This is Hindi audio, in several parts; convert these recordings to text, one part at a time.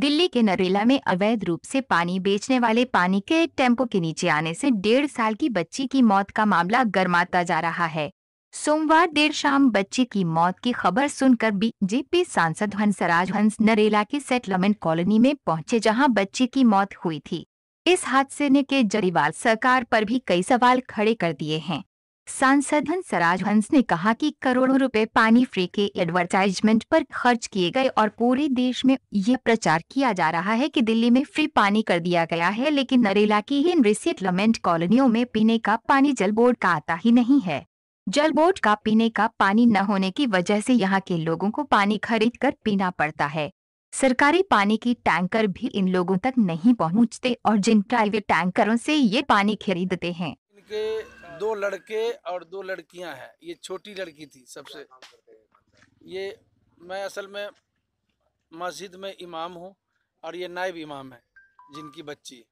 दिल्ली के नरेला में अवैध रूप से पानी बेचने वाले पानी के टेम्पो के नीचे आने से डेढ़ साल की बच्ची की मौत का मामला गर्माता जा रहा है सोमवार देर शाम बच्ची की मौत की खबर सुनकर बीजेपी सांसद हंसराज हंस नरेला के सेटलमेंट कॉलोनी में पहुंचे जहां बच्ची की मौत हुई थी इस हादसे ने के जरीवाल सरकार पर भी कई सवाल खड़े कर दिए हैं सांसद हंसराज हंस ने कहा कि करोड़ों रुपए पानी फ्री के एडवर्टाइजमेंट पर खर्च किए गए और पूरे देश में ये प्रचार किया जा रहा है कि दिल्ली में फ्री पानी कर दिया गया है लेकिन नरेला की इन रिसेटलमेंट कॉलोनियों में पीने का पानी जल बोर्ड का आता ही नहीं है जल बोर्ड का पीने का पानी न होने की वजह से यहाँ के लोगों को पानी खरीद कर पीना पड़ता है सरकारी पानी की टैंकर भी इन लोगों तक नहीं पहुँचते और जिन प्राइवेट टैंकरों से ये पानी खरीदते हैं दो लड़के और दो लड़कियां हैं ये छोटी लड़की थी सबसे ये मैं असल में मस्जिद में इमाम हूँ और ये नायब इमाम है जिनकी बच्ची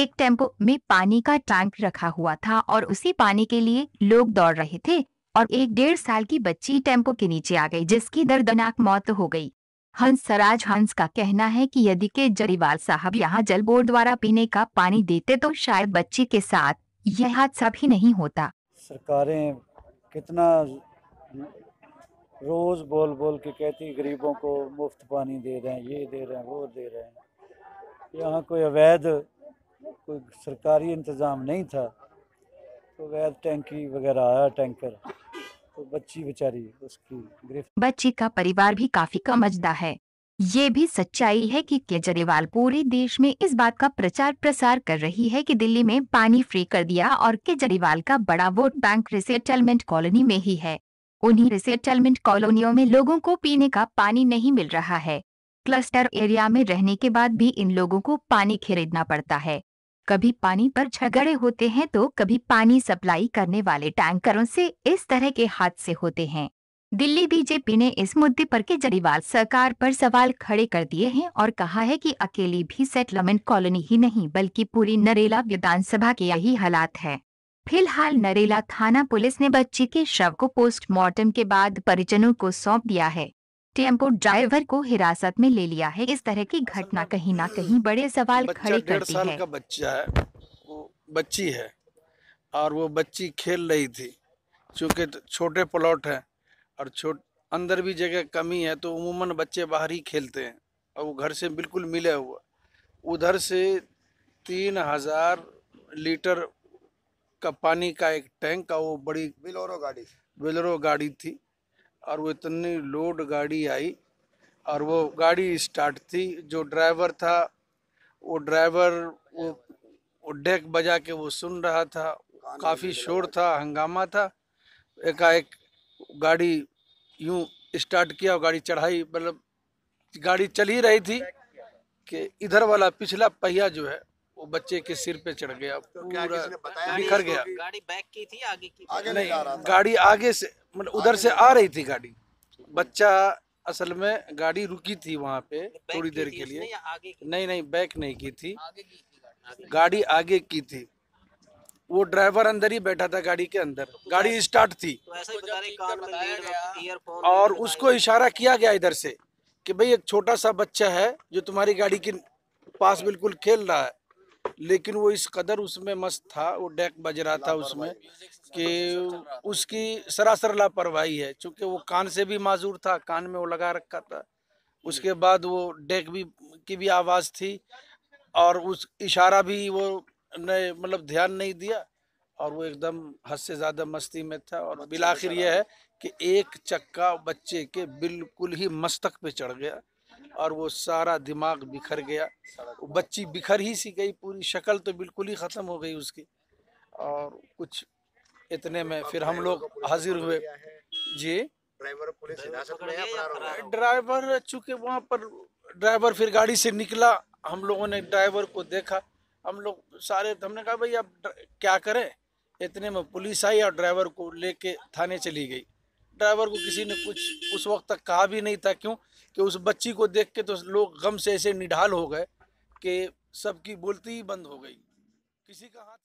एक टेम्पो में पानी का टैंक रखा हुआ था और उसी पानी के लिए लोग दौड़ रहे थे और एक डेढ़ साल की बच्ची टेम्पो के नीचे आ गई जिसकी दर्दनाक मौत हो गई हंसराज हंस का कहना है कि यदि के जरीवाल साहब यहाँ जल बोर्ड द्वारा पीने का पानी देते तो शायद बच्ची के साथ यह हादसा भी नहीं होता सरकारें कितना रोज बोल बोल के कहती गरीबों को मुफ्त पानी दे रहे हैं ये दे रहे हैं वो दे रहे हैं यहाँ कोई अवैध कोई सरकारी इंतज़ाम नहीं था तो अवैध टैंकी वगैरह आया टैंकर तो बच्ची बेचारी उसकी बच्ची का परिवार भी काफी कमजदा है ये भी सच्चाई है कि केजरीवाल पूरे देश में इस बात का प्रचार प्रसार कर रही है कि दिल्ली में पानी फ्री कर दिया और केजरीवाल का बड़ा वोट बैंक रिसेटलमेंट कॉलोनी में ही है उन्हीं रिसेटलमेंट कॉलोनियों में लोगों को पीने का पानी नहीं मिल रहा है क्लस्टर एरिया में रहने के बाद भी इन लोगों को पानी खरीदना पड़ता है कभी पानी पर झगड़े होते हैं तो कभी पानी सप्लाई करने वाले टैंकरों से इस तरह के हादसे होते हैं दिल्ली बीजेपी ने इस मुद्दे पर केजरीवाल सरकार पर सवाल खड़े कर दिए हैं और कहा है कि अकेली भी सेटलमेंट कॉलोनी ही नहीं बल्कि पूरी नरेला विधानसभा के यही हालात है फिलहाल नरेला थाना पुलिस ने बच्ची के शव को पोस्टमार्टम के बाद परिजनों को सौंप दिया है टेम्पो ड्राइवर को हिरासत में ले लिया है इस तरह की घटना कहीं ना कहीं बड़े सवाल खड़े करती साल है का बच्चा है वो बच्ची है और वो बच्ची खेल रही थी क्योंकि छोटे प्लॉट है और छोट अंदर भी जगह कमी है तो उमूमन बच्चे बाहर ही खेलते हैं और वो घर से बिल्कुल मिले हुआ उधर से तीन हजार लीटर का पानी का एक टैंक का वो बड़ी बिलोरो गाड़ी बिलोरो गाड़ी थी और वो इतनी लोड गाड़ी आई और वो गाड़ी स्टार्ट थी जो ड्राइवर था वो ड्राइवर वो वो डेक बजा के वो सुन रहा था काफ़ी शोर था हंगामा था एकाएक गाड़ी यूं स्टार्ट किया और गाड़ी चढ़ाई मतलब गाड़ी चल ही रही थी कि इधर वाला पिछला पहिया जो है वो बच्चे के सिर पे चढ़ गया तो पूरा बिखर गया गाड़ी बैक की थी आगे की आगे नहीं गाड़ी आगे से मतलब उधर से आ रही थी गाड़ी बच्चा असल में गाड़ी रुकी थी वहाँ पे थोड़ी देर के लिए नहीं नहीं बैक नहीं की थी गाड़ी आगे की थी वो ड्राइवर अंदर ही बैठा था गाड़ी के अंदर तो गाड़ी तो स्टार्ट थी और उसको इशारा किया गया इधर से कि भाई एक छोटा सा बच्चा है जो तुम्हारी गाड़ी के पास बिल्कुल खेल रहा है लेकिन वो इस कदर उसमें मस्त था वो डेक बज रहा था उसमें कि उसकी सरासर लापरवाही है चूँकि वो कान से भी माजूर था कान में वो लगा रखा था उसके बाद वो डेक भी की भी आवाज़ थी और उस इशारा भी वो ने मतलब ध्यान नहीं दिया और वो एकदम हद से ज़्यादा मस्ती में था और बिलाखिर यह है कि एक चक्का बच्चे के बिल्कुल ही मस्तक पे चढ़ गया और वो सारा दिमाग बिखर गया वो बच्ची बिखर ही सी गई पूरी शक्ल तो बिल्कुल ही ख़त्म हो गई उसकी और कुछ इतने में फिर हम लोग हाजिर हुए जी ड्राइवर पुलिस ड्राइवर चूँकि वहाँ पर ड्राइवर फिर गाड़ी से निकला हम लोगों ने ड्राइवर को देखा हम लोग सारे हमने कहा भाई अब क्या करें इतने में पुलिस आई और ड्राइवर को लेके थाने चली गई ड्राइवर को किसी ने कुछ उस वक्त तक कहा भी नहीं था क्यों कि उस बच्ची को देख के तो लोग गम से ऐसे निढाल हो गए कि सबकी बोलती ही बंद हो गई किसी का हाथ